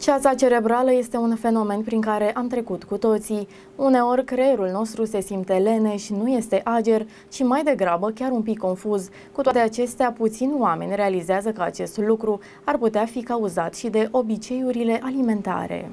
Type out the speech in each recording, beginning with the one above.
Ceața cerebrală este un fenomen prin care am trecut cu toții. Uneori creierul nostru se simte leneș, nu este ager ci mai degrabă chiar un pic confuz. Cu toate acestea, puțini oameni realizează că acest lucru ar putea fi cauzat și de obiceiurile alimentare.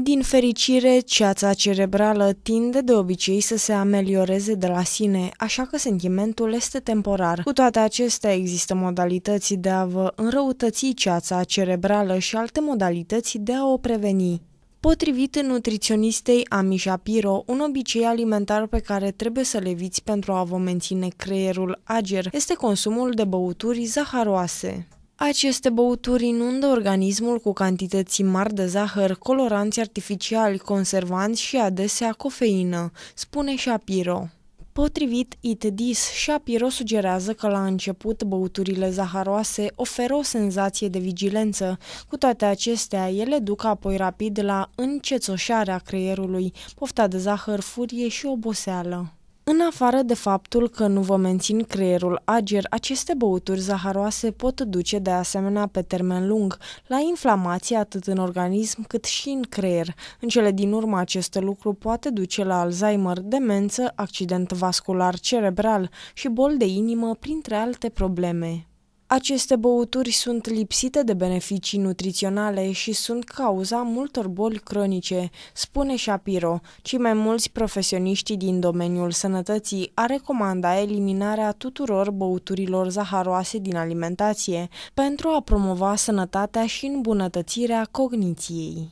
Din fericire, ceața cerebrală tinde de obicei să se amelioreze de la sine, așa că sentimentul este temporar. Cu toate acestea, există modalități de a vă înrăutăți ceața cerebrală și alte modalități de a o preveni. Potrivit nutriționistei Ami Shapiro, un obicei alimentar pe care trebuie să le eviți pentru a vă menține creierul ager este consumul de băuturi zaharoase. Aceste băuturi inundă organismul cu cantități mari de zahăr, coloranți artificiali, conservanți și adesea cofeină, spune Shapiro. Potrivit ITDIS, Shapiro sugerează că la început băuturile zaharoase oferă o senzație de vigilență. Cu toate acestea, ele duc apoi rapid la încețoșarea creierului, pofta de zahăr, furie și oboseală. În afară de faptul că nu vă mențin creierul ager, aceste băuturi zaharoase pot duce de asemenea pe termen lung la inflamație atât în organism cât și în creier. În cele din urmă acest lucru poate duce la Alzheimer, demență, accident vascular cerebral și bol de inimă, printre alte probleme. Aceste băuturi sunt lipsite de beneficii nutriționale și sunt cauza multor boli cronice, spune Shapiro. Cei mai mulți profesioniști din domeniul sănătății a recomanda eliminarea tuturor băuturilor zaharoase din alimentație pentru a promova sănătatea și îmbunătățirea cogniției.